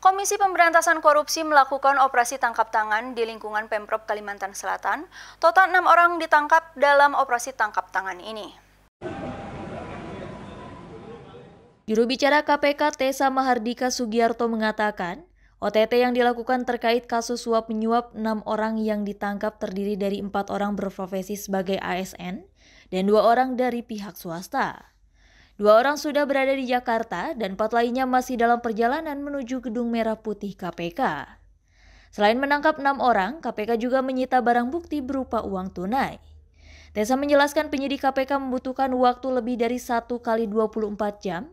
Komisi Pemberantasan Korupsi melakukan operasi tangkap tangan di lingkungan Pemprov Kalimantan Selatan. Total enam orang ditangkap dalam operasi tangkap tangan ini. Juru bicara KPK Tesa Mahardika Sugiarto mengatakan, OTT yang dilakukan terkait kasus suap menyuap enam orang yang ditangkap terdiri dari empat orang berprofesi sebagai ASN dan dua orang dari pihak swasta. Dua orang sudah berada di Jakarta dan empat lainnya masih dalam perjalanan menuju Gedung Merah Putih KPK. Selain menangkap enam orang, KPK juga menyita barang bukti berupa uang tunai. Tessa menjelaskan penyidik KPK membutuhkan waktu lebih dari satu kali 24 jam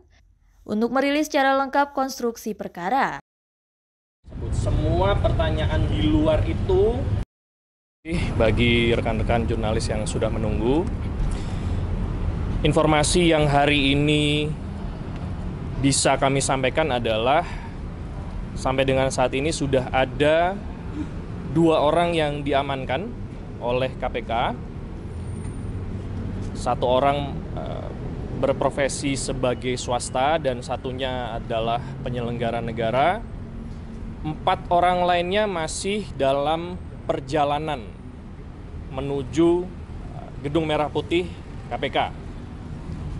untuk merilis secara lengkap konstruksi perkara. Semua pertanyaan di luar itu bagi rekan-rekan jurnalis yang sudah menunggu informasi yang hari ini bisa kami sampaikan adalah sampai dengan saat ini sudah ada dua orang yang diamankan oleh KPK. Satu orang eh, berprofesi sebagai swasta dan satunya adalah penyelenggara negara. Empat orang lainnya masih dalam perjalanan menuju eh, Gedung Merah Putih KPK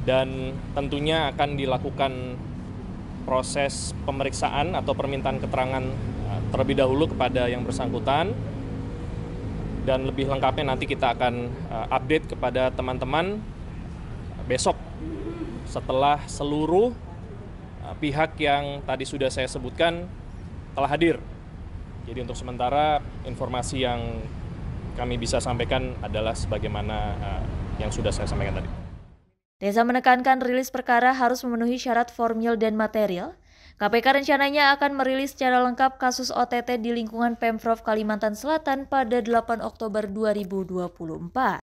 dan tentunya akan dilakukan proses pemeriksaan atau permintaan keterangan eh, terlebih dahulu kepada yang bersangkutan dan lebih lengkapnya nanti kita akan eh, update kepada teman-teman besok setelah seluruh eh, pihak yang tadi sudah saya sebutkan telah hadir. Jadi untuk sementara informasi yang kami bisa sampaikan adalah sebagaimana yang sudah saya sampaikan tadi. Desa menekankan rilis perkara harus memenuhi syarat formil dan material. KPK rencananya akan merilis secara lengkap kasus OTT di lingkungan Pemprov Kalimantan Selatan pada 8 Oktober 2024.